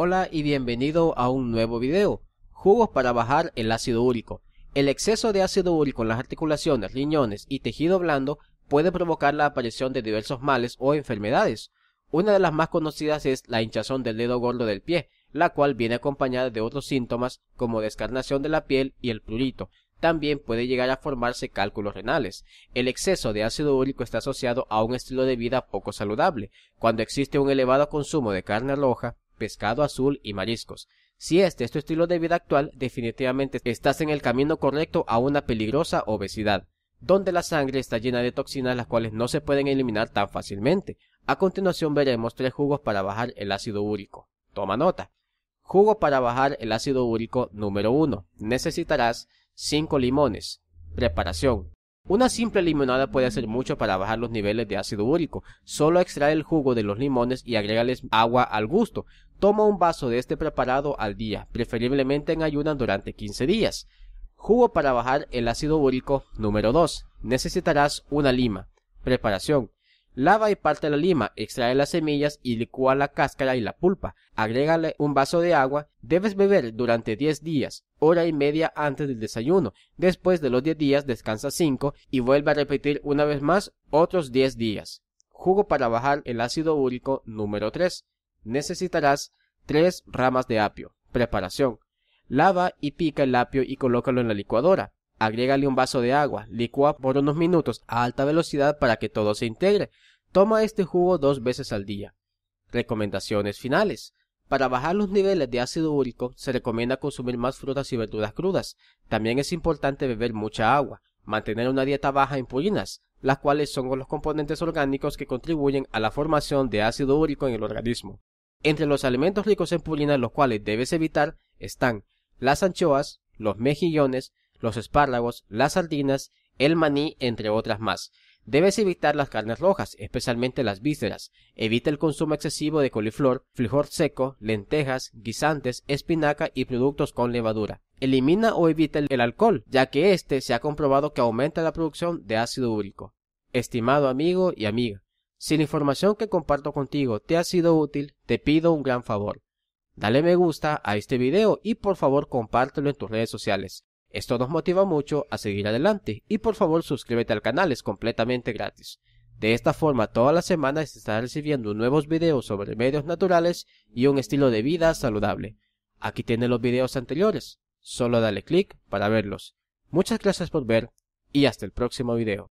Hola y bienvenido a un nuevo video. Jugos para bajar el ácido úrico. El exceso de ácido úrico en las articulaciones, riñones y tejido blando puede provocar la aparición de diversos males o enfermedades. Una de las más conocidas es la hinchazón del dedo gordo del pie, la cual viene acompañada de otros síntomas como descarnación de la piel y el prurito. También puede llegar a formarse cálculos renales. El exceso de ácido úrico está asociado a un estilo de vida poco saludable. Cuando existe un elevado consumo de carne roja, pescado azul y mariscos. Si este es tu estilo de vida actual, definitivamente estás en el camino correcto a una peligrosa obesidad, donde la sangre está llena de toxinas las cuales no se pueden eliminar tan fácilmente. A continuación veremos tres jugos para bajar el ácido úrico. Toma nota. Jugo para bajar el ácido úrico número 1. Necesitarás 5 limones. Preparación. Una simple limonada puede hacer mucho para bajar los niveles de ácido úrico. Solo extrae el jugo de los limones y agrégales agua al gusto. Toma un vaso de este preparado al día, preferiblemente en ayunas durante 15 días. Jugo para bajar el ácido úrico número 2. Necesitarás una lima. Preparación. Lava y parte la lima, extrae las semillas y licúa la cáscara y la pulpa. Agrégale un vaso de agua. Debes beber durante 10 días, hora y media antes del desayuno. Después de los 10 días descansa 5 y vuelve a repetir una vez más otros 10 días. Jugo para bajar el ácido úrico número 3. Necesitarás tres ramas de apio. Preparación. Lava y pica el apio y colócalo en la licuadora. Agrégale un vaso de agua, licúa por unos minutos a alta velocidad para que todo se integre. Toma este jugo dos veces al día. Recomendaciones finales. Para bajar los niveles de ácido úrico se recomienda consumir más frutas y verduras crudas. También es importante beber mucha agua mantener una dieta baja en pulinas, las cuales son los componentes orgánicos que contribuyen a la formación de ácido úrico en el organismo. Entre los alimentos ricos en pulinas los cuales debes evitar están las anchoas, los mejillones, los espárragos, las sardinas, el maní, entre otras más. Debes evitar las carnes rojas, especialmente las vísceras. Evita el consumo excesivo de coliflor, frijol seco, lentejas, guisantes, espinaca y productos con levadura. Elimina o evita el alcohol, ya que este se ha comprobado que aumenta la producción de ácido úrico. Estimado amigo y amiga, si la información que comparto contigo te ha sido útil, te pido un gran favor. Dale me gusta a este video y por favor compártelo en tus redes sociales. Esto nos motiva mucho a seguir adelante y por favor suscríbete al canal, es completamente gratis. De esta forma todas las semanas estarás recibiendo nuevos videos sobre medios naturales y un estilo de vida saludable. Aquí tienes los videos anteriores, solo dale clic para verlos. Muchas gracias por ver y hasta el próximo video.